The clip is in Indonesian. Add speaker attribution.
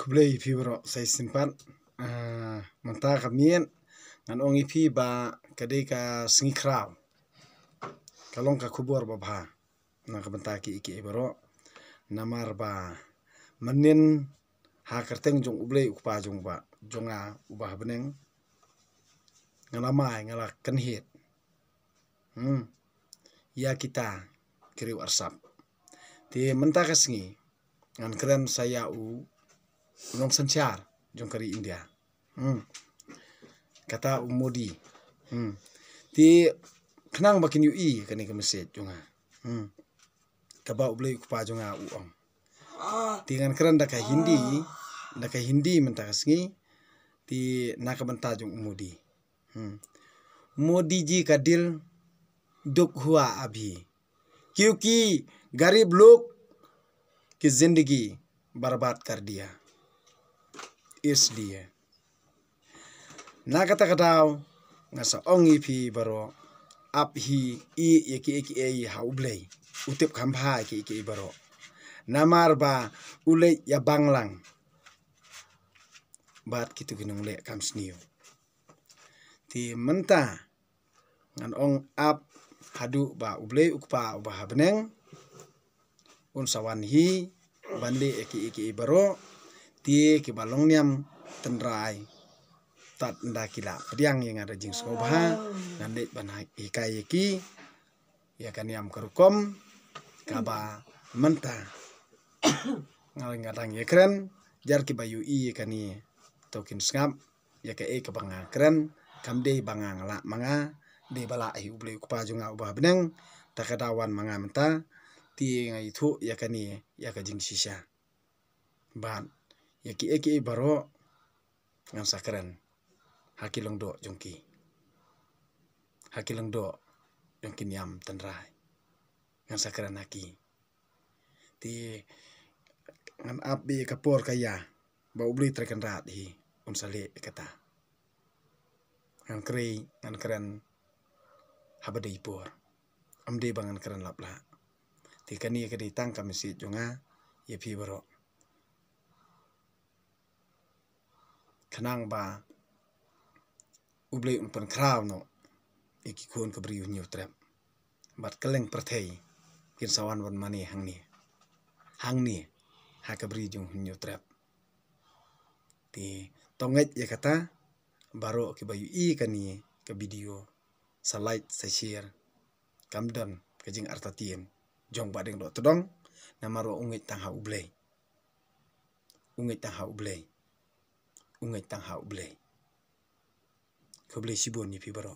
Speaker 1: kublai fibro say simpan ah, manta kamien ngan ongi pi ba kadai ka singi kraw kalong ka kubor ba ba na ka mantaa ki iki na namar ba menin ha kerteng jong ublai ukpa jong ba jonga ubah beneng ngalamai ngalak kenhit hmm ya kita kiri warsap di menta kesengi ngan keren saya u non sanchar jonkari india Hmm. kata Umudi. Hmm. ti kenang bakin yu i e kani ke mesit jonga Hmm. kaba ublai kupa jonga uong ti kan keren daka hindi daka hindi mentaka di ti menta jong Umudi. Hmm. modi ji kadil duk hua abhi. Kyuki garib लोग की zindagi kardiya. kar isliye nagata kadaw ngasa ongi pi baro ap hi i eki eki e i ha ublei utep kambha eki eki e baro namar ba ule ya banglang bat kitu kinung le sniu ti menta ngan ong ap hadu ba ublei ukpa ba habneng un sawan hi bandi eki eki e baro ti ki balong niam tenrai tat nda kila priang yang ada jing skobha nande banai ikai ki ya kan niam kerukom kaba menta ngal ngatang ye keren jar ki bayu i kan tokin skap ya ke e ke banga keren kam de banga ngala manga de bala ai uble kupa junga ubah benang takadawan manga menta ti ngai thu ya kani ya ka jing sisa ban yaki eki baro yang sakran hakilong do jongki hakilong do jongki nyam tenrai yang sakran haki ti ngan abi kapor kaya bau beli trekan rat hi unsale kata ngan kri ngan keren habadi pur amde bangan keren lapla ti tikani kadi tangka si jonga ye pi barok Kenang ba ublei unpan kraw no iki kun ka briu new trap bat kaleng prathei kin sawan wan mani hangni hangni ha ka briu jung new trap ti tonget ya kata baro ki bayu i kani ka video sa like sa share kamdan ka artatien jong badeng do todong namaro ungit tang ha ublei ungit tang ha ublei ุงเงินตั้งหาอุบลเลยคุบเลยชิบวนี่พี่บรอ